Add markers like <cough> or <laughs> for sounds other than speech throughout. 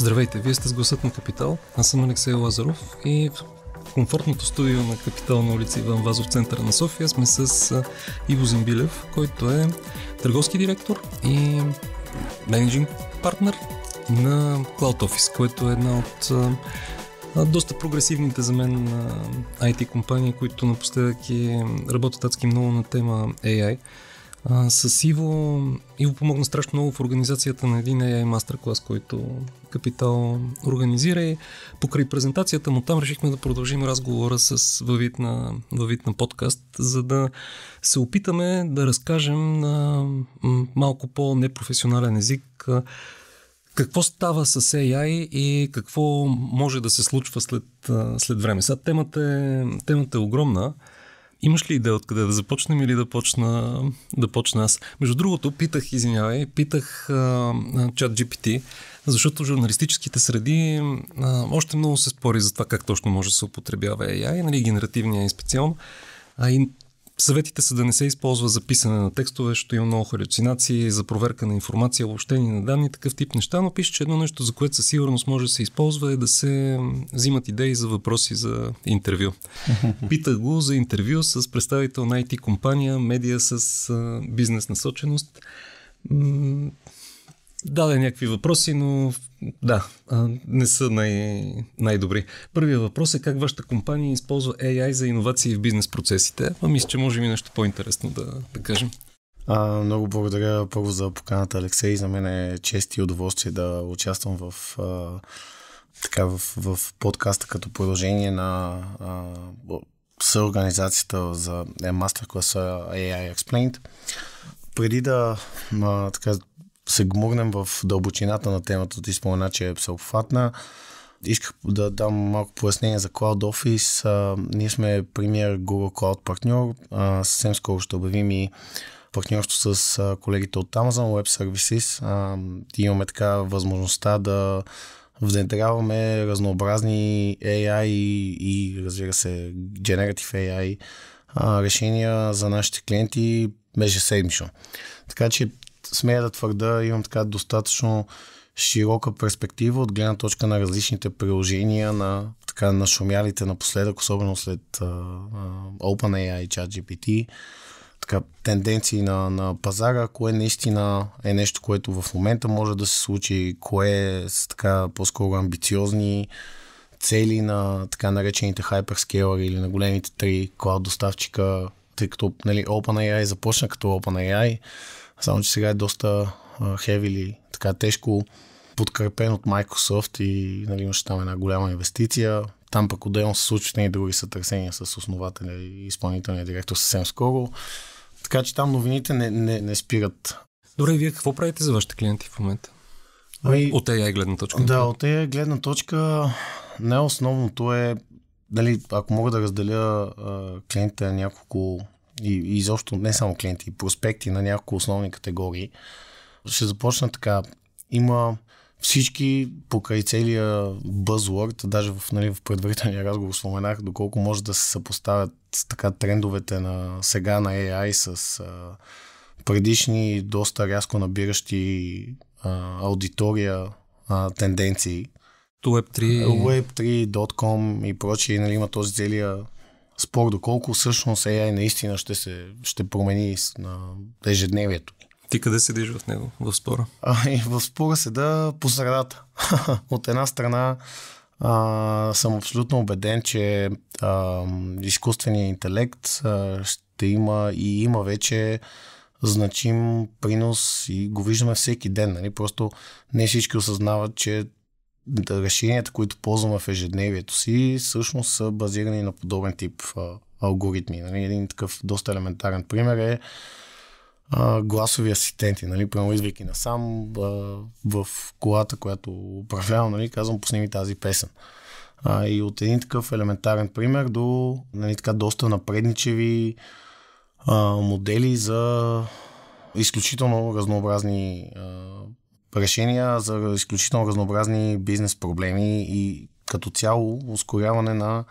Здравейте, вие сте с гласът на Капитал. Аз съм Алексей Лазаров и в комфортното студио на Капитал на улица Иван Вазов, центъра на София, сме с Иво Зимбилев, който е търговски директор и менеджинг партнер на Cloud Office, което е една от доста прогресивните за мен IT компании, които напоследък работят адски много на тема AI. с Иво, Иво помогна страшно много в организацията на един AI мастер клас, който Капитал организира и покрай презентацията му там решихме да продължим разговора с въвид на, въвид на подкаст, за да се опитаме да разкажем на малко по-непрофесионален език какво става с AI и какво може да се случва след, след време. Сега темата е, темата е огромна. Имаш ли идея откъде да започнем или да почна, да почна аз? Между другото, питах, извинявай, питах чат uh, GPT защото журналистическите среди а, още много се спори за това как точно може да се употребява AI, нали, генеративния и специално. А и съветите са да не се използва за писане на текстове, защото има много халюцинации, за проверка на информация, обобщение на данни, такъв тип неща, но пише, че едно нещо, за което със сигурност може да се използва е да се взимат идеи за въпроси за интервю. <laughs> Питах го за интервю с представител на IT компания, медия с а, бизнес насоченост даде някакви въпроси, но да, не са най- най-добри. Първият въпрос е как вашата компания използва AI за иновации в бизнес процесите. А мисля, че може ми нещо по-интересно да, да кажем. А, много благодаря първо за поканата, Алексей. За мен е чест и удоволствие да участвам в, а, така, в, в подкаста като продължение на а, съорганизацията за е, мастер класа AI Explained. Преди да а, така, се гмурнем в дълбочината на темата, ти спомена, че е всеобхватна. Исках да дам малко пояснение за Cloud Office. А, ние сме премиер Google Cloud партньор. А, съвсем скоро ще обявим и партньорство с а, колегите от Amazon Web Services. А, имаме така възможността да внедряваме разнообразни AI и, и разбира се Generative AI а, решения за нашите клиенти беше седмично. Така че смея да твърда, имам така достатъчно широка перспектива от гледна точка на различните приложения на така на шумялите напоследък, особено след uh, OpenAI и ChatGPT, така тенденции на, на пазара, кое наистина е нещо, което в момента може да се случи, кое са така по-скоро амбициозни цели на така наречените hyperscaler или на големите три клауд доставчика, тъй като нали, OpenAI започна като OpenAI, само, че сега е доста хеви или така тежко подкрепен от Microsoft и нали, имаше там една голяма инвестиция. Там пък отделно се случват и други сътресения с основателя и изпълнителния директор съвсем скоро. Така че там новините не, не, не спират. Добре, вие какво правите за вашите клиенти в момента? Ами, от AI гледна точка. Да, от AI гледна точка най-основното е, дали, ако мога да разделя а, клиентите на няколко и, и изобщо не само клиенти, и проспекти на няколко основни категории. Ще започна така. Има всички покрай целия бъзворд, даже в, нали, в предварителния разговор споменах доколко може да се съпоставят така трендовете на сега на AI с а, предишни доста рязко набиращи а, аудитория а, тенденции. Web3. web .com и прочие, нали, има този целия спор доколко всъщност AI наистина ще, се, ще промени на ежедневието. Ти къде седиш в него, в спора? А, и в спора седа по средата. <laughs> От една страна а, съм абсолютно убеден, че а, изкуственият интелект а, ще има и има вече значим принос и го виждаме всеки ден. Нали? Просто не всички осъзнават, че да решенията, които ползваме в ежедневието си, всъщност са базирани на подобен тип а, алгоритми. Нали? Един такъв доста елементарен пример е а, гласови асистенти. Нали? Прямо идвайки насам а, в колата, която управлявам, нали? казвам пусни ми тази песен. А, и от един такъв елементарен пример до нали, така, доста напредничеви а, модели за изключително разнообразни а, решения за изключително разнообразни бизнес проблеми и като цяло ускоряване на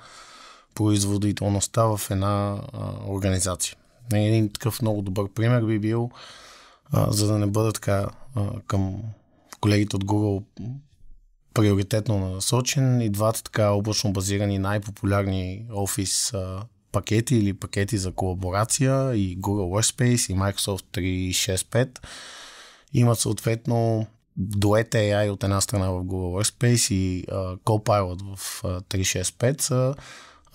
производителността в една а, организация. Нали, един такъв много добър пример би бил, а, за да не бъда така а, към колегите от Google приоритетно насочен и двата така облачно базирани най-популярни офис а, пакети или пакети за колаборация и Google Workspace и Microsoft 365 има съответно дует AI от една страна в Google Workspace и а, Copilot в а, 365 са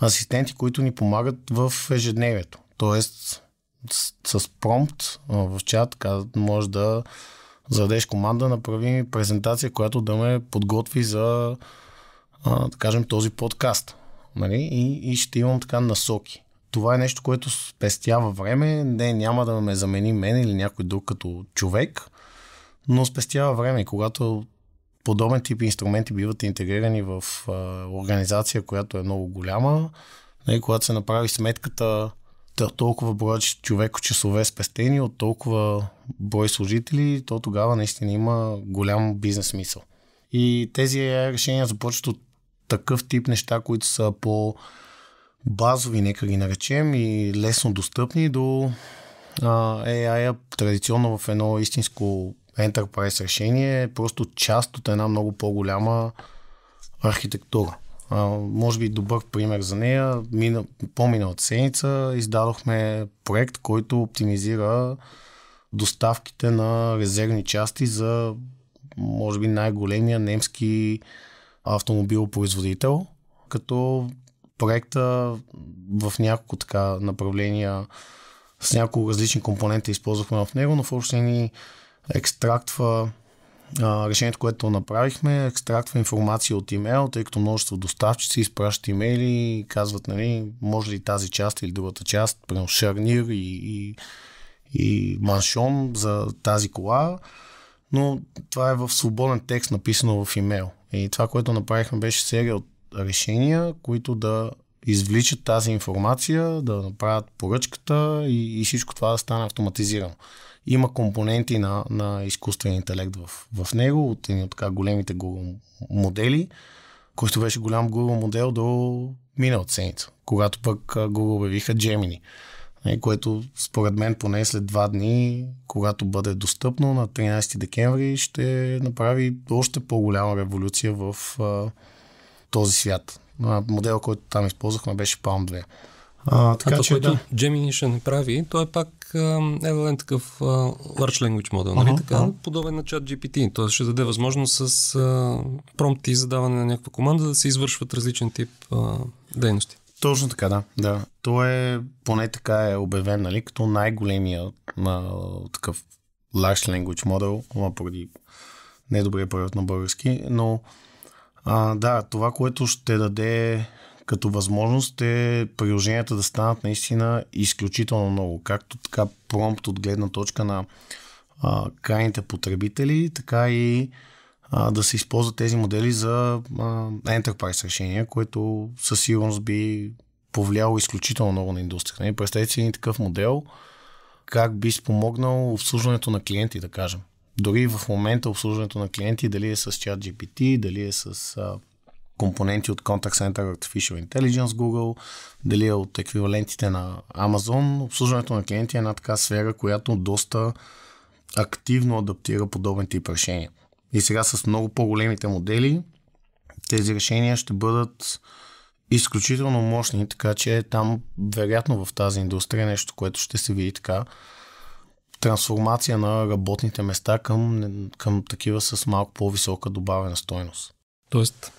асистенти, които ни помагат в ежедневието. Тоест, с, с промпт а, в чат може да зададеш команда, направи ми презентация, която да ме подготви за, а, да кажем, този подкаст. Нали? И, и ще имам така насоки. Това е нещо, което спестява време. Не, няма да ме замени мен или някой друг като човек, но спестява време, когато подобен тип инструменти биват интегрирани в а, организация, която е много голяма. и нали, когато се направи сметката да, толкова броя човеко-часове спестени от толкова брой служители, то тогава наистина има голям бизнес смисъл. И тези решения започват от такъв тип неща, които са по базови, нека ги наречем, и лесно достъпни до ai а, традиционно в едно истинско Enterprise решение е просто част от една много по-голяма архитектура. А, може би добър пример за нея, мина, по-миналата седмица издадохме проект, който оптимизира доставките на резервни части за може би най-големия немски автомобилопроизводител, като проекта в няколко така направления с няколко различни компонента използвахме в него, но в общи екстрактва а, решението, което направихме, екстрактва информация от имейл, тъй като множество доставчици изпращат имейли и казват, нали, може ли тази част или другата част, примерно шарнир и, и, и маншон за тази кола, но това е в свободен текст написано в имейл. И това, което направихме, беше серия от решения, които да извличат тази информация, да направят поръчката и, и всичко това да стане автоматизирано има компоненти на, на изкуствен интелект в, в него, от едни от така големите Google модели, който беше голям Google модел до миналата седмица, когато пък Google обявиха Gemini, нали, което според мен поне след два дни, когато бъде достъпно на 13 декември, ще направи още по-голяма революция в а, този свят. Модел, който там използвахме беше Palm 2. А, така, а че, което да. Gemini ще не прави, е пак LLM е такъв а, Large Language Model, нали така, а? подобен на чат GPT. Той ще даде възможност с а, промпти и задаване на някаква команда да се извършват различен тип а, дейности. Точно така, да. да. Той е, поне така е обявен, нали, като най-големия на такъв Large Language Model, ама поради недобрия превод на български, но а, да, това, което ще даде като възможност е приложенията да станат наистина изключително много. Както така промпт от гледна точка на а, крайните потребители, така и а, да се използват тези модели за а, enterprise решения, което със сигурност би повлияло изключително много на индустрията. Нали, представете си един такъв модел, как би спомогнал обслужването на клиенти, да кажем. Дори в момента обслужването на клиенти, дали е с чат GPT, дали е с а, компоненти от Contact Center Artificial Intelligence Google, дали е от еквивалентите на Amazon. Обслужването на клиенти е една така сфера, която доста активно адаптира подобен тип решения. И сега с много по-големите модели тези решения ще бъдат изключително мощни, така че там вероятно в тази индустрия е нещо, което ще се види така трансформация на работните места към, към такива с малко по-висока добавена стойност. Тоест,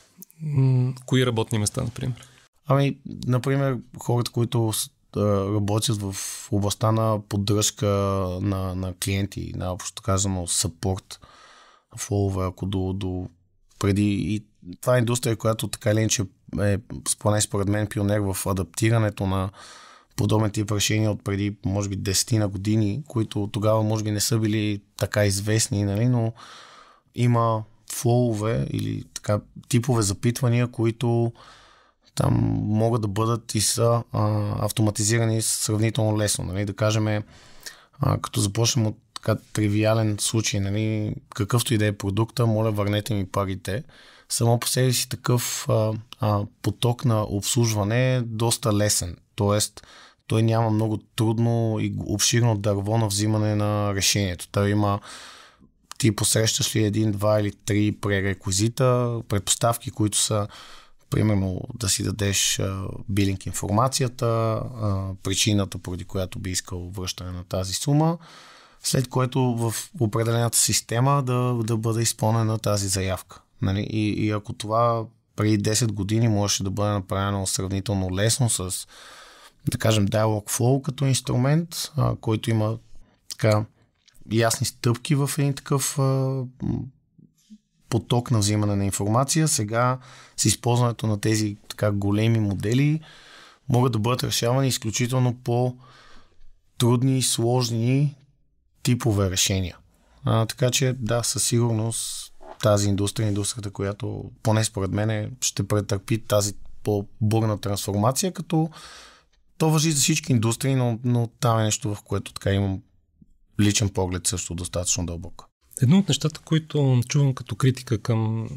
кои работни места, например? Ами, например, хората, които работят в областта на поддръжка на, на клиенти, на общо казано support фолове, ако до, до преди и това е индустрия, която така или иначе е, поне според мен, пионер в адаптирането на подобен тип решения от преди, може би, десетина на години, които тогава, може би, не са били така известни, нали, но има флоуве или така, типове запитвания, които там могат да бъдат и са а, автоматизирани сравнително лесно. Нали? Да кажем, а, като започнем от така тривиален случай, нали? какъвто и да е продукта, моля върнете ми парите. Само по себе си такъв а, а, поток на обслужване е доста лесен. Тоест, той няма много трудно и обширно дърво на взимане на решението. Той има ти посрещаш ли един, два или три пререквизита, предпоставки, които са примерно да си дадеш билинг информацията, причината, поради която би искал връщане на тази сума, след което в определената система да, да бъде изпълнена тази заявка. Нали? И, и ако това при 10 години можеше да бъде направено сравнително лесно с, да кажем, Dialogflow като инструмент, а, който има така ясни стъпки в един такъв а, поток на взимане на информация. Сега с използването на тези така големи модели могат да бъдат решавани изключително по трудни, и сложни типове решения. А, така че да, със сигурност тази индустрия, индустрията, която поне според мен ще претърпи тази по-бурна трансформация, като то въжи за всички индустрии, но, но там е нещо, в което така имам личен поглед също достатъчно дълбоко. Едно от нещата, които чувам като критика към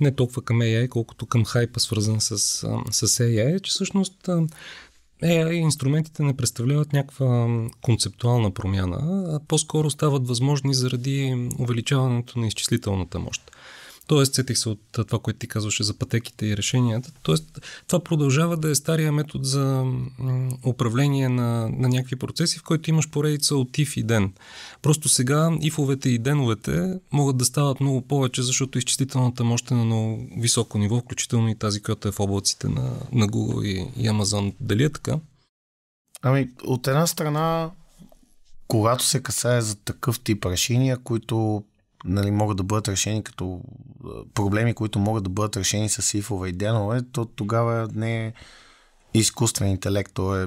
не толкова към AI, колкото към хайпа, свързан с, с AI, е, че всъщност AI инструментите не представляват някаква концептуална промяна, а по-скоро стават възможни заради увеличаването на изчислителната мощ. Тоест, сетих се от това, което ти казваше за пътеките и решенията. Тоест, това продължава да е стария метод за управление на, на някакви процеси, в който имаш поредица от if и ден. Просто сега ифовете и деновете могат да стават много повече, защото изчислителната мощ е на много високо ниво, включително и тази, която е в облаците на, на Google и, и Amazon. Дали е така? Ами, от една страна, когато се касае за такъв тип решения, които нали, могат да бъдат решени като проблеми, които могат да бъдат решени с сифове и денове, то тогава не е изкуствен интелект, то е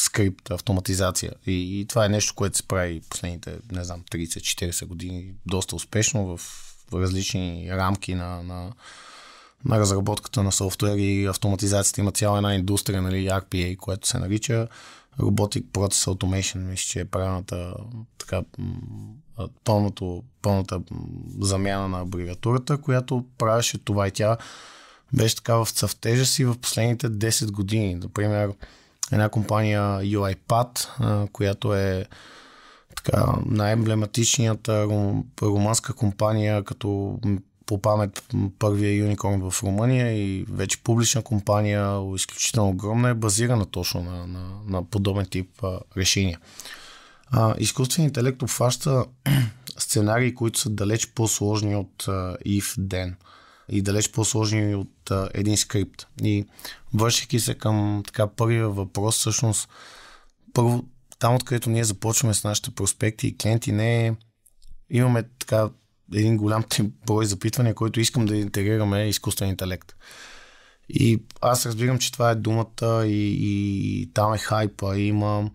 скрипт, автоматизация. И, и това е нещо, което се прави последните, не знам, 30-40 години доста успешно в, в различни рамки на, на, на разработката на софтуер и автоматизацията. Има цяла една индустрия, нали, RPA, което се нарича Robotic Process Automation, мисля, че е правилната така пълното, пълната замяна на абревиатурата, която правеше това и тя беше така в цъфтежа си в последните 10 години. Например, една компания UIPad, която е така, най-емблематичната румънска компания, като по памет първия юникорн в Румъния и вече публична компания, изключително огромна, е базирана точно на, на, на подобен тип а, решения. А, изкуственият интелект обхваща <clears throat> сценарии, които са далеч по-сложни от а, if then и далеч по-сложни от а, един скрипт. И вършики се към така първия въпрос, всъщност първо там, откъдето ние започваме с нашите проспекти и клиенти, не е, имаме така един голям <laughs> брой запитвания, който искам да интегрираме изкуствен интелект. И аз разбирам, че това е думата и, и, и там е хайпа, и има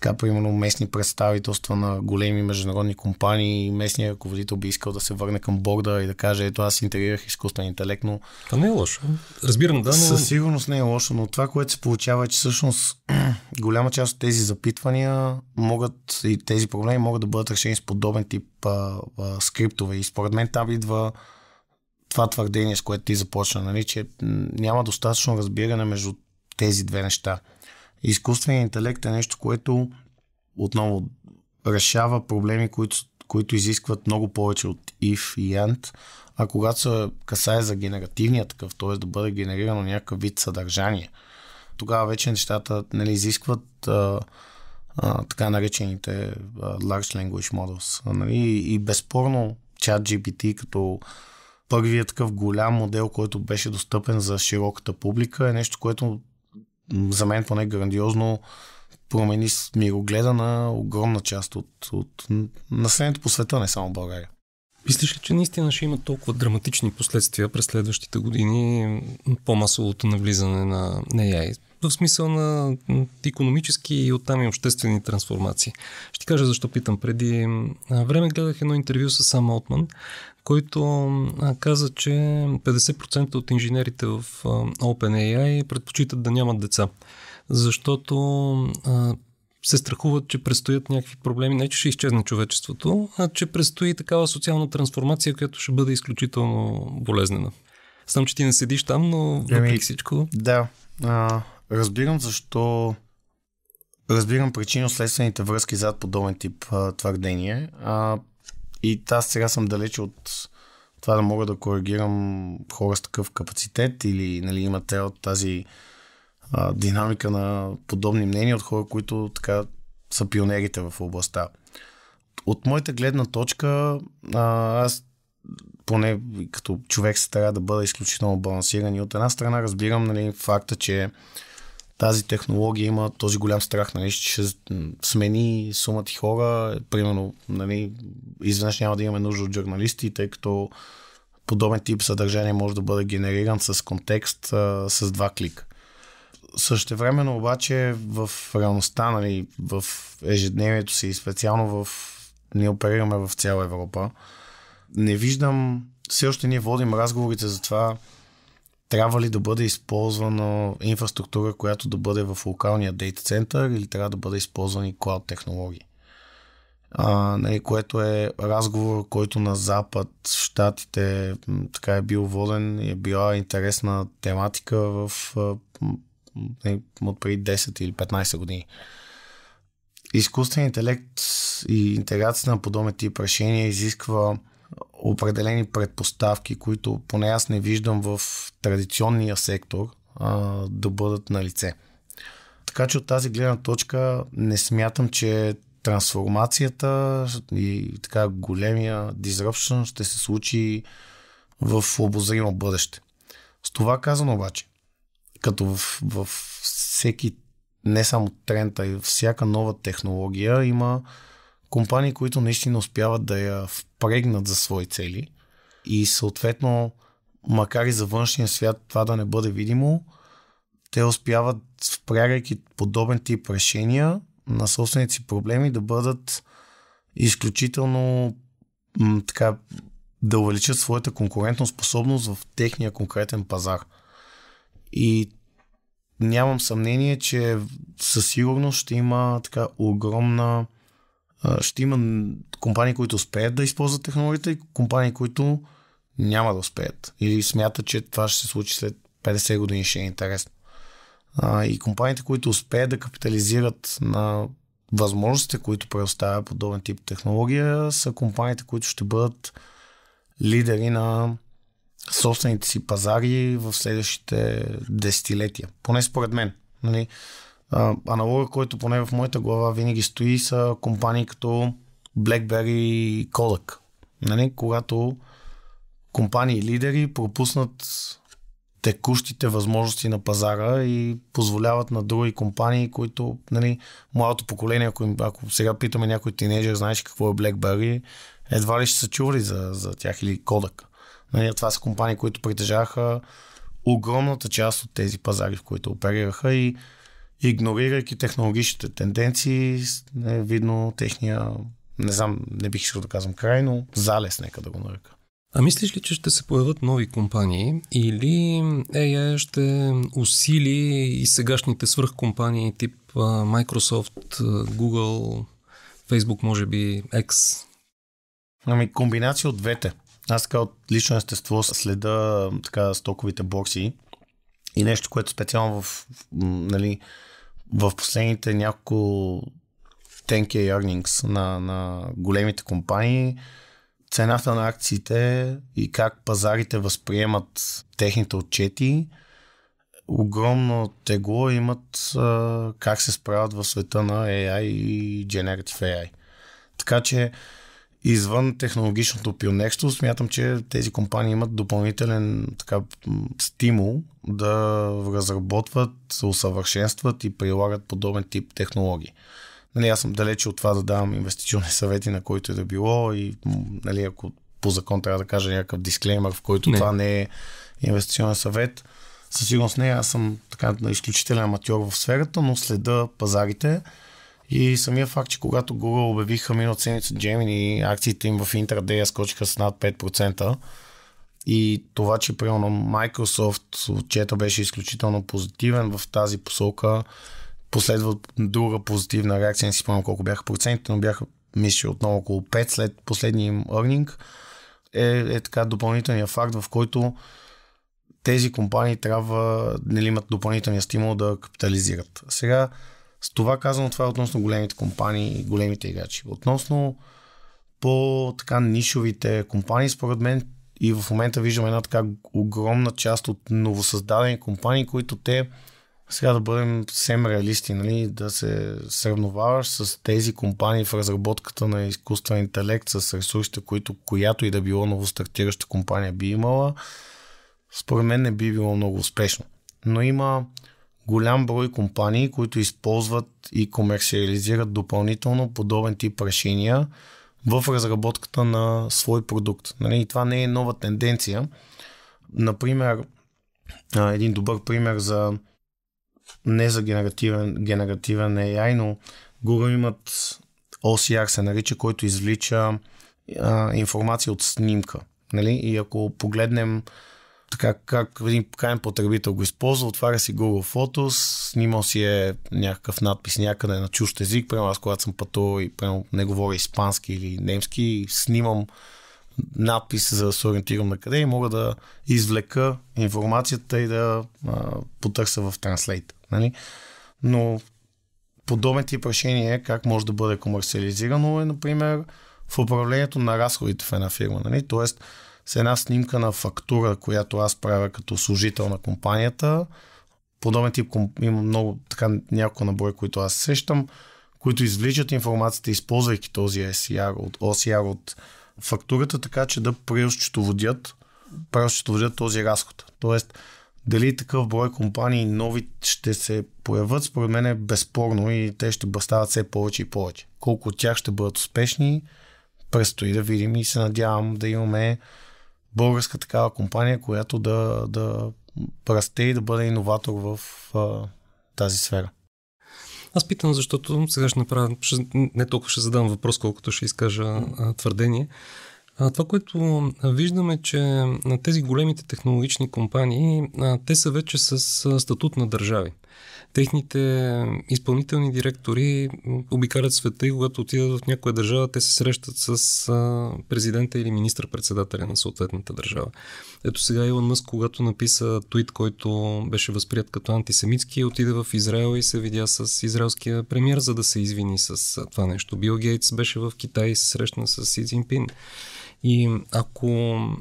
така, примерно, местни представителства на големи международни компании, местният ръководител би искал да се върне към борда и да каже, ето аз интегрирах изкуствен интелект, но... Това не е лошо. Разбирам, да, но... Със сигурност не е лошо, но това, което се получава е, че всъщност <clears throat> голяма част от тези запитвания могат и тези проблеми могат да бъдат решени с подобен тип а, а, скриптове. И според мен там идва това твърдение, с което ти започна, нали, че няма достатъчно разбиране между тези две неща изкуственият интелект е нещо, което отново решава проблеми, които, които изискват много повече от if и and. А когато се касае за генеративния такъв, т.е. да бъде генерирано някакъв вид съдържание, тогава вече нещата нали, изискват а, а, така наречените а, large language models. Нали? И безспорно чат-GPT като първият такъв голям модел, който беше достъпен за широката публика, е нещо, което за мен поне грандиозно промени мирогледа на огромна част от, от населението по света, не само България. Мислиш ли, че наистина ще има толкова драматични последствия през следващите години по-масовото навлизане на AI? В смисъл на економически и оттам и обществени трансформации. Ще кажа защо питам. Преди време гледах едно интервю с Сам Олтман, който каза, че 50% от инженерите в OpenAI предпочитат да нямат деца, защото се страхуват, че предстоят някакви проблеми, не че ще изчезне човечеството, а че предстои такава социална трансформация, която ще бъде изключително болезнена. Знам, че ти не седиш там, но въпреки ами, всичко. Да. А, разбирам защо. Разбирам причинно-следствените връзки зад подобен тип а, твърдение. А, и аз сега съм далеч от това да мога да коригирам хора с такъв капацитет или нали, имате от тази а, динамика на подобни мнения от хора, които така са пионерите в областта. От моята гледна точка, а, аз поне като човек се трябва да бъда изключително балансиран и от една страна разбирам нали, факта, че тази технология има този голям страх, нали, че ще смени сумата хора. Примерно, нали, изведнъж няма да имаме нужда от журналисти, тъй като подобен тип съдържание може да бъде генериран с контекст а, с два клика. времено обаче в реалността, нали, в ежедневието си и специално в... Ние оперираме в цяла Европа. Не виждам, все още ние водим разговорите за това трябва ли да бъде използвана инфраструктура, която да бъде в локалния дейта център или трябва да бъде използвани клауд технологии. А, нали, което е разговор, който на Запад, в Штатите, така е бил воден и е била интересна тематика в нали, от преди 10 или 15 години. Изкуственият интелект и интеграция на подобен тип решения изисква определени предпоставки, които поне аз не виждам в традиционния сектор а, да бъдат на лице. Така че от тази гледна точка не смятам, че трансформацията и така големия disruption ще се случи в обозримо бъдеще. С това казано обаче, като в, в всеки, не само тренд, а и всяка нова технология има компании, които наистина успяват да я впрегнат за свои цели и съответно, макар и за външния свят това да не бъде видимо, те успяват, впрягайки подобен тип решения на собственици си проблеми, да бъдат изключително м- така, да увеличат своята конкурентна способност в техния конкретен пазар. И нямам съмнение, че със сигурност ще има така огромна ще има компании, които успеят да използват технологията и компании, които няма да успеят. Или смятат, че това ще се случи след 50 години, ще е интересно. А, и компаниите, които успеят да капитализират на възможностите, които предоставя подобен тип технология, са компаниите, които ще бъдат лидери на собствените си пазари в следващите десетилетия. Поне според мен. Нали? аналога, който поне в моята глава винаги стои, са компании като BlackBerry и Kodak. Нали? Когато компании лидери пропуснат текущите възможности на пазара и позволяват на други компании, които, нали, младото поколение, ако, им, ако сега питаме някой тинейджер, знаеш какво е BlackBerry, едва ли ще са чували за, за тях или Kodak. Нали, това са компании, които притежаваха огромната част от тези пазари, в които оперираха и игнорирайки технологичните тенденции, е видно техния, не знам, не бих искал да казвам крайно, залез, нека да го нарека. А мислиш ли, че ще се появят нови компании или AI ще усили и сегашните свръхкомпании тип Microsoft, Google, Facebook, може би, X? Ами комбинация от двете. Аз така от лично естество следа така стоковите бокси и нещо, което специално в, нали, в последните няколко тенки earnings на, на големите компании, цената на акциите и как пазарите възприемат техните отчети, огромно тегло имат а, как се справят в света на AI и Generative AI. Така че извън технологичното пионерство, смятам, че тези компании имат допълнителен така, стимул да разработват, се усъвършенстват и прилагат подобен тип технологии. Нали, аз съм далече от това да давам инвестиционни съвети на който и е да било и нали, ако по закон трябва да кажа някакъв дисклеймер, в който не. това не е инвестиционен съвет, със сигурност не, аз съм така изключителен аматьор в сферата, но следа пазарите, и самия факт, че когато Google обявиха минал ценица Gemini, акциите им в интердея скочиха с над 5%. И това, че примерно Microsoft отчета беше изключително позитивен в тази посока, последва друга позитивна реакция, не си спомням колко бяха процентите, но бяха мисля отново около 5 след последния им earning, е, е така допълнителният факт, в който тези компании трябва да нали, имат допълнителния стимул да капитализират. Сега с това казвам, това е относно големите компании и големите играчи. Относно по-така нишовите компании, според мен и в момента виждаме една така огромна част от новосъздадени компании, които те сега да бъдем съвсем реалисти, нали, да се сравноваваш с тези компании в разработката на изкуствен интелект, с ресурсите, които която и да било новостартираща компания би имала, според мен не би било много успешно. Но има голям брой компании, които използват и комерциализират допълнително подобен тип решения в разработката на свой продукт. Нали? И това не е нова тенденция. Например, един добър пример за не за генеративен, генеративен AI, но Google имат OCR се нарича, който извлича а, информация от снимка. Нали? И ако погледнем така как един крайен потребител го използва, отваря си Google Photos, снимал си е някакъв надпис някъде на чужд език, прямо аз когато съм пътувал и прямо не говоря испански или немски, снимам надпис за да се ориентирам на къде и мога да извлека информацията и да а, потърся в Translate. Нали? Но подобен тип решение е как може да бъде комерциализирано е, например, в управлението на разходите в една фирма. Нали? Тоест, с една снимка на фактура, която аз правя като служител на компанията. Подобен тип има много, така няколко набори, които аз сещам, които извличат информацията, използвайки този SCR от OCR от фактурата, така че да преосчетоводят, преосчетоводят този разход. Тоест, дали такъв брой компании нови ще се появят, според мен е безспорно и те ще стават все повече и повече. Колко от тях ще бъдат успешни, предстои да видим и се надявам да имаме българска такава компания, която да, да расте и да бъде иноватор в а, тази сфера. Аз питам, защото сега ще направя, ще, не толкова ще задам въпрос, колкото ще изкажа а, твърдение. А, това, което виждаме, е, че на тези големите технологични компании, а, те са вече с статут на държави техните изпълнителни директори обикалят света и когато отидат в някоя държава, те се срещат с а, президента или министър-председателя на съответната държава. Ето сега Илон Мъск, когато написа твит, който беше възприят като антисемитски, отиде в Израел и се видя с израелския премьер, за да се извини с това нещо. Бил Гейтс беше в Китай и се срещна с Си Цзинпин. И ако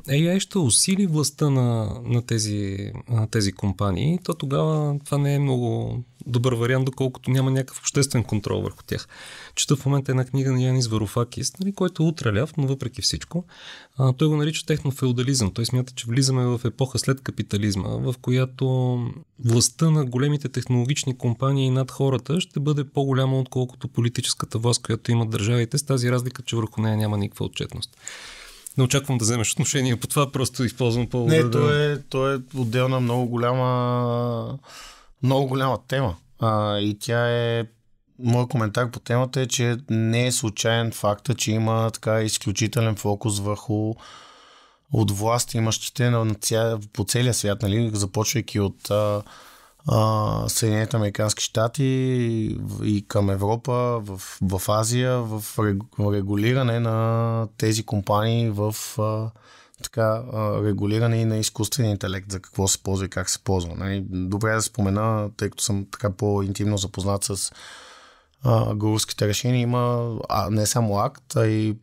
AI ще усили властта на, на, тези, на тези компании, то тогава това не е много добър вариант, доколкото няма някакъв обществен контрол върху тях. Чета в момента една книга на Янис Варуфакис, нали, който е утраляв, но въпреки всичко. А, той го нарича технофеодализъм. Той смята, че влизаме в епоха след капитализма, в която властта на големите технологични компании над хората ще бъде по-голяма, отколкото политическата власт, която имат държавите, с тази разлика, че върху нея няма никаква отчетност не очаквам да вземеш отношение по това, просто използвам по Не, то е, то е отделна много голяма, много голяма тема. А, и тя е Моят коментар по темата е, че не е случайен факта, че има така изключителен фокус върху от власт имащите на, на ця, по целия свят, нали, започвайки от а, Съединените Американски щати и към Европа, в, в Азия, в регулиране на тези компании в а, така, регулиране и на изкуствения интелект, за какво се ползва и как се ползва. Нали? Добре да спомена, тъй като съм така по-интимно запознат с гурските решения има а, не само акт, а и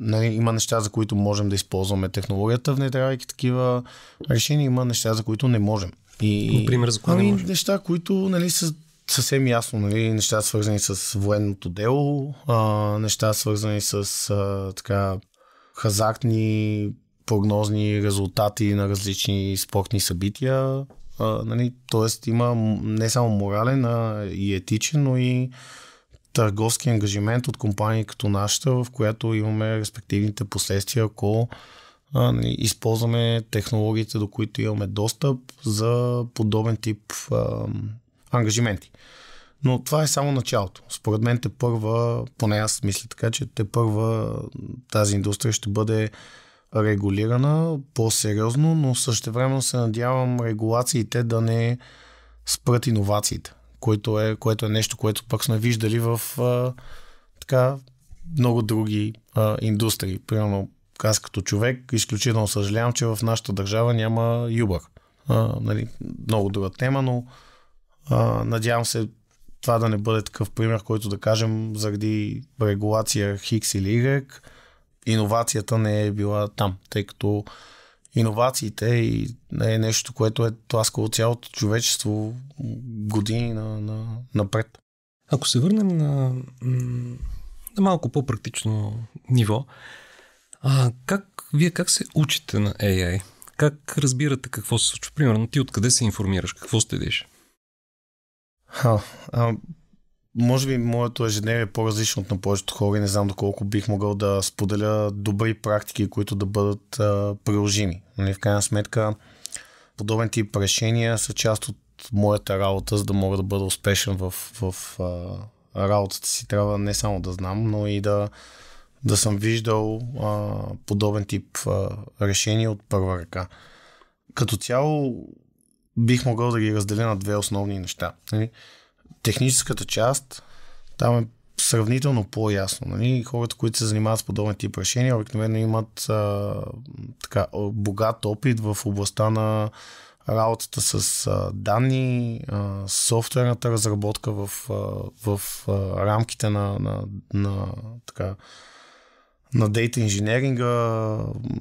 нали, има неща, за които можем да използваме технологията, внедрявайки такива решения, има неща, за които не можем. И, Например, за кое ами, не Неща, които нали, са съвсем ясно, нали, неща свързани с военното дело, а, неща свързани с а, така хазартни прогнозни резултати на различни спортни събития. А, нали, тоест има не само морален а и етичен, но и търговски ангажимент от компании като нашата, в която имаме респективните последствия, ако а, нали, използваме технологиите, до които имаме достъп за подобен тип а, ангажименти. Но това е само началото. Според мен те първа, поне аз мисля така, че те първа тази индустрия ще бъде регулирана по-сериозно, но също време се надявам регулациите да не спрат иновациите, което е, което е нещо, което пък сме виждали в а, така много други а, индустрии. Примерно аз като човек изключително съжалявам, че в нашата държава няма юбър. А, нали, много друга тема, но а, надявам се това да не бъде такъв пример, който да кажем заради регулация Хикс или Y, иновацията не е била там, тъй като иновациите и е нещо, което е тласкало цялото човечество години на, на, напред. Ако се върнем на, на малко по-практично ниво, а, как, вие как се учите на AI? Как разбирате какво се случва? Примерно ти откъде се информираш? Какво следиш? А, а, може би моето ежедневие е по-различно от на повечето хора и не знам доколко бих могъл да споделя добри практики, които да бъдат а, приложими. Нали, в крайна сметка, подобен тип решения са част от моята работа, за да мога да бъда успешен в, в а, работата си. Трябва не само да знам, но и да, да съм виждал а, подобен тип а, решение от първа ръка. Като цяло бих могъл да ги разделя на две основни неща. Нали? Техническата част, там е сравнително по-ясно. Нали? Хората, които се занимават с подобен тип решения, обикновено имат а, така, богат опит в областта на работата с а, данни, а, софтуерната разработка в, а, в а, рамките на, на, на така, на дейта инженеринга,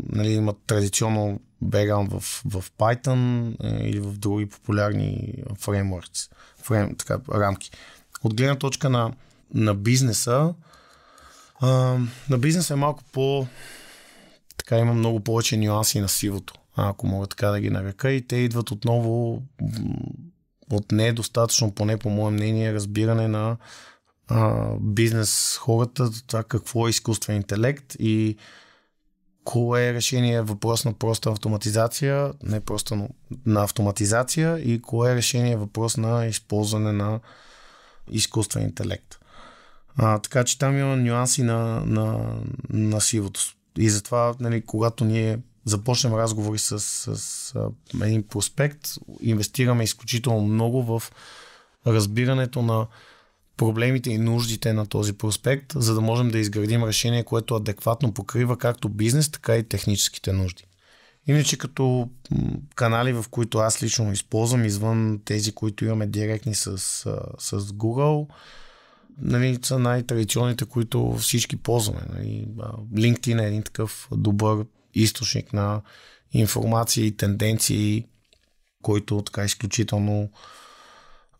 нали, имат традиционно бегам в, в Python е, или в други популярни фреймворкс, фрейм, така, рамки. От гледна точка на, на бизнеса, а, на бизнеса е малко по... Така има много повече нюанси на сивото, ако мога така да ги нарека. И те идват отново от недостатъчно, поне по мое мнение, разбиране на бизнес хората за това какво е изкуствен интелект и кое е решение е въпрос на просто автоматизация, не просто на, на автоматизация и кое е решение е въпрос на използване на изкуствен интелект. А, така че там има нюанси на, на, на сивото. И затова, нали, когато ние започнем разговори с, с, с един проспект, инвестираме изключително много в разбирането на проблемите и нуждите на този проспект, за да можем да изградим решение, което адекватно покрива както бизнес, така и техническите нужди. Иначе като канали, в които аз лично използвам, извън тези, които имаме директни с, с Google, нали, са най-традиционните, които всички ползваме. Нали. LinkedIn е един такъв добър източник на информация и тенденции, който така изключително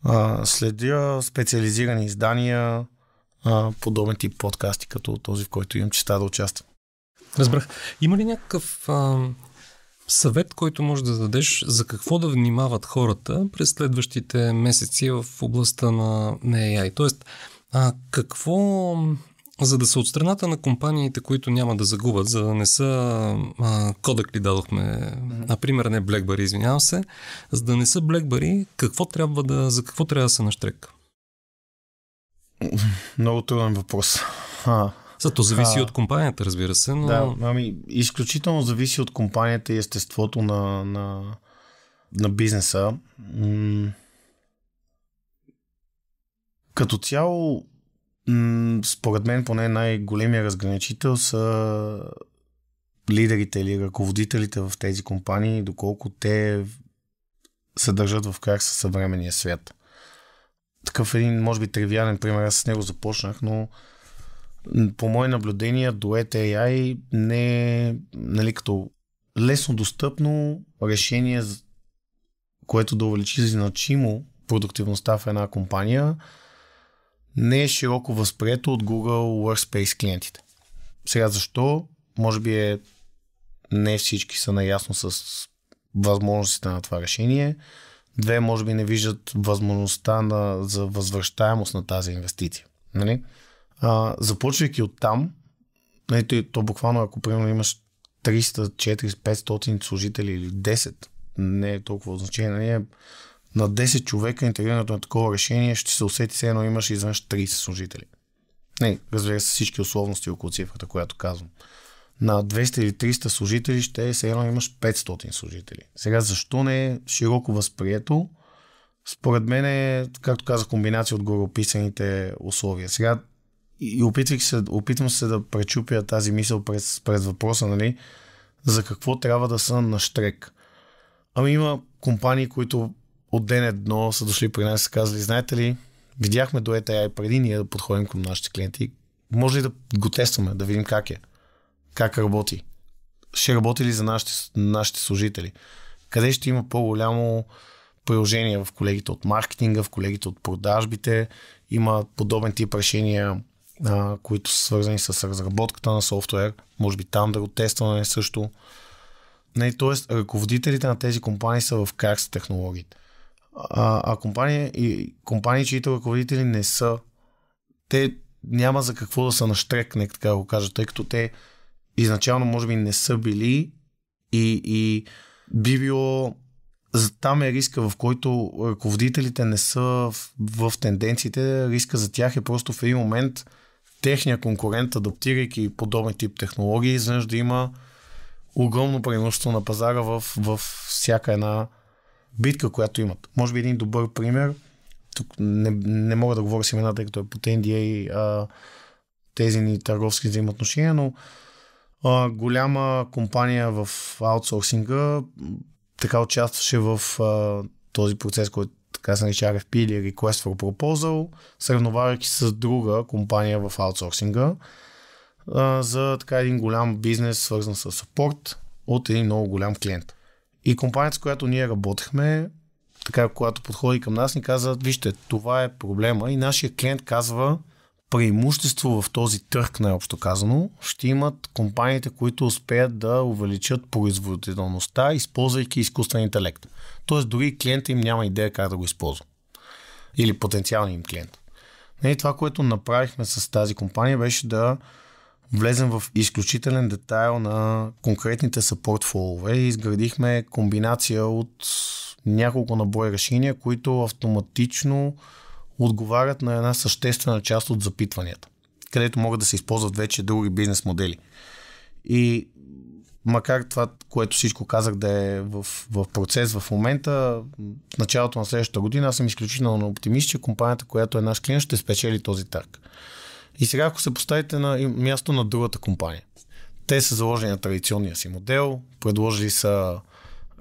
а, следя специализирани издания, а, подобен тип подкасти, като този, в който имам честа да участвам. Разбрах. Има ли някакъв а, съвет, който може да дадеш за какво да внимават хората през следващите месеци в областта на, на AI? Тоест, а, какво за да са от страната на компаниите, които няма да загубят, за да не са... А, кодък ли дадохме? Mm-hmm. А, пример не BlackBerry, извинявам се. За да не са BlackBerry, какво трябва да, за какво трябва да се нащрек? Много труден въпрос. А, за то зависи а, от компанията, разбира се. Но... Да, ами, изключително зависи от компанията и естеството на, на, на бизнеса. М- като цяло според мен поне най-големия разграничител са лидерите или ръководителите в тези компании, доколко те се държат в крак със съвременния свят. Такъв един, може би, тривиален пример, аз с него започнах, но по мое наблюдение, Duet AI не е нали, като лесно достъпно решение, което да увеличи значимо продуктивността в една компания – не е широко възприето от Google Workspace клиентите. Сега защо? Може би е, не всички са наясно с възможностите на това решение. Две, може би не виждат възможността на, за възвръщаемост на тази инвестиция. Нали? А, започвайки от там, нали, то, то буквално ако примерно имаш 300, 400, 500 служители или 10, не е толкова значение, нали, е на 10 човека интегрирането на такова решение ще се усети все едно имаш изведнъж 30 служители. Не, разбира се, всички условности около цифрата, която казвам. На 200 или 300 служители ще все едно имаш 500 служители. Сега защо не е широко възприето? Според мен е, както казах, комбинация от гореописаните условия. Сега и опитвах се, опитвам се да пречупя тази мисъл през, през въпроса, нали, за какво трябва да са на штрек. Ами има компании, които от ден едно са дошли при нас и са казали, знаете ли, видяхме до AI преди ние да подходим към нашите клиенти. Може ли да го тестваме, да видим как е? Как работи? Ще работи ли за нашите, нашите служители? Къде ще има по-голямо приложение в колегите от маркетинга, в колегите от продажбите? Има подобен тип решения, а, които са свързани с разработката на софтуер. Може би там да го тестваме също. тоест, ръководителите на тези компании са в как с технологиите а, а компания, и компании, чието ръководители не са, те няма за какво да са наштрек, нека така го кажа, тъй като те изначално може би не са били и, и би било там е риска, в който ръководителите не са в, в тенденциите. Риска за тях е просто в един момент техния конкурент, адаптирайки подобен тип технологии, изведнъж да има огромно преимущество на пазара в, в всяка една битка, която имат. Може би един добър пример, тук не, не мога да говоря с имената, тъй като е под NDA и тези ни търговски взаимоотношения, но а, голяма компания в аутсорсинга така участваше в а, този процес, който така се нарича RFP или Request for Proposal, съревновавайки с друга компания в аутсорсинга а, за така един голям бизнес, свързан с саппорт от един много голям клиент. И компанията, с която ние работехме, така, когато подходи към нас, ни каза, вижте, това е проблема и нашия клиент казва, преимущество в този търг, най-общо казано, ще имат компаниите, които успеят да увеличат производителността, използвайки изкуствен интелект. Тоест, дори клиента им няма идея как да го използва. Или потенциалният им клиент. И нали, това, което направихме с тази компания, беше да влезем в изключителен детайл на конкретните support фолове и изградихме комбинация от няколко набоя решения, които автоматично отговарят на една съществена част от запитванията, където могат да се използват вече други бизнес модели. И макар това, което всичко казах да е в, в процес в момента, в началото на следващата година аз съм изключително оптимист, че компанията, която е наш клиент, ще спечели този търг. И сега, ако се поставите на място на другата компания, те са заложени на традиционния си модел, предложили са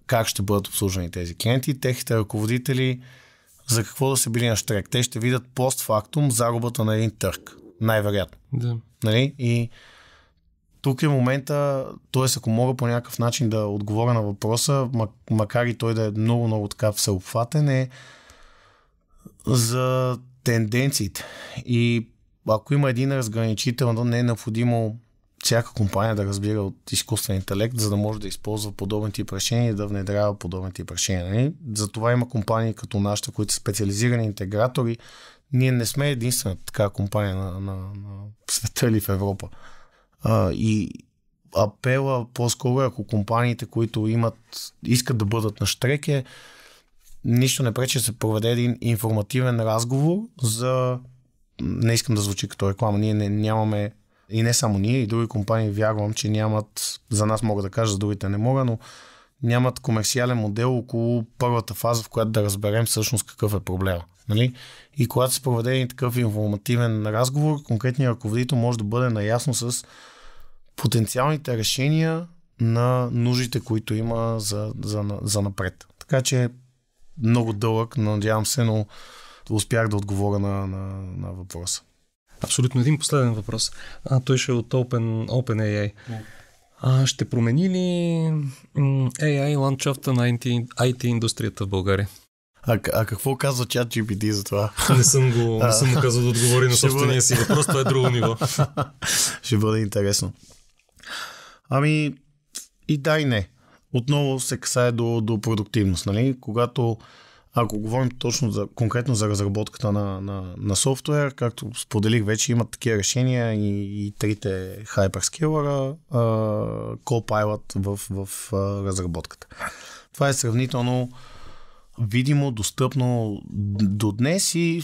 как ще бъдат обслужени тези клиенти, техните ръководители за какво да са били на штрек. Те ще видят постфактум загубата на един търк. Най-вероятно. Да. Нали? И тук е момента, т.е. ако мога по някакъв начин да отговоря на въпроса, макар и той да е много, много така всеобхватен, е за тенденциите. И ако има един разграничител, не е необходимо всяка компания да разбира от изкуствен интелект, за да може да използва подобен тип решения и да внедрява подобен тип решения. Нали? Затова има компании като нашата, които са специализирани интегратори. Ние не сме единствената така компания на, на, на света или в Европа. А, и апела по-скоро, е, ако компаниите, които имат, искат да бъдат на штреке, нищо не пречи да се проведе един информативен разговор за не искам да звучи като реклама, ние не, нямаме и не само ние, и други компании вярвам, че нямат, за нас мога да кажа, за другите не мога, но нямат комерциален модел около първата фаза, в която да разберем всъщност какъв е проблема. Нали? И когато се проведе един такъв информативен разговор, конкретният ръководител може да бъде наясно с потенциалните решения на нуждите, които има за, за, за напред. Така че много дълъг, надявам се, но успях да отговоря на, на, на въпроса. Абсолютно един последен въпрос. А, той ще е от Open, OpenAI. Yeah. А, ще промени ли AI ландшафта на IT, IT индустрията в България? А, а какво казва чат GPT за това? <laughs> Не съм го не съм му казал да отговори на собствения си въпрос, това е друго ниво. <laughs> Ще бъде интересно. Ами и да и не. Отново се касае до, до продуктивност. Нали? Когато ако говорим точно за, конкретно за разработката на, на, на софтуер, както споделих вече, имат такива решения и, и трите хайперскилъра, Copilot в, в а, разработката. Това е сравнително видимо, достъпно до днес и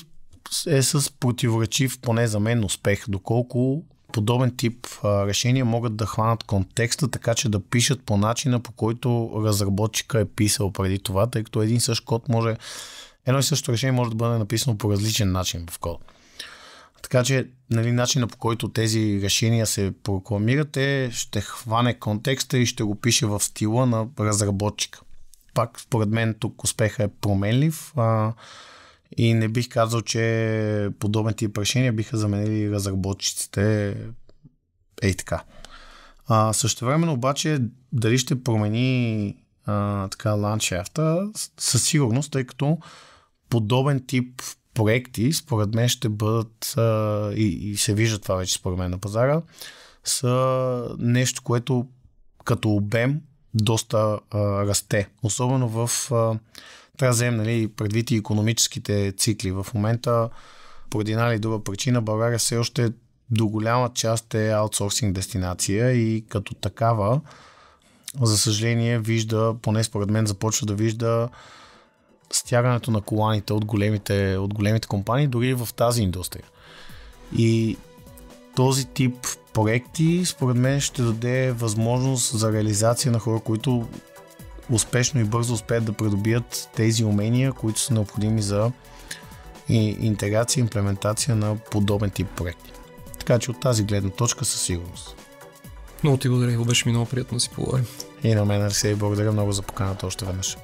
е с противоречив, поне за мен, успех, доколко подобен тип а, решения могат да хванат контекста, така че да пишат по начина, по който разработчика е писал преди това, тъй като един същ код може, едно и също решение може да бъде написано по различен начин в код. Така че нали, начина по който тези решения се прокламират е ще хване контекста и ще го пише в стила на разработчика. Пак, според мен, тук успеха е променлив. А, и не бих казал, че подобен тип решения биха заменили разработчиците ей така. А, също времено обаче, дали ще промени а, така ландшафта, със сигурност, тъй като подобен тип проекти, според мен, ще бъдат а, и, и се вижда това вече според мен на пазара, са нещо, което като обем доста а, расте. Особено в а, трябва да вземем нали, предвид и економическите цикли. В момента, по една или друга причина, България все още до голяма част е аутсорсинг дестинация и като такава, за съжаление, вижда, поне според мен започва да вижда стягането на коланите от големите, от големите компании, дори в тази индустрия. И този тип проекти, според мен, ще даде възможност за реализация на хора, които успешно и бързо успеят да придобият тези умения, които са необходими за интеграция и имплементация на подобен тип проекти. Така че от тази гледна точка със сигурност. Много ти благодаря, беше ми много приятно да си поговорим. И на мен, Арсей, благодаря много за поканата още веднъж.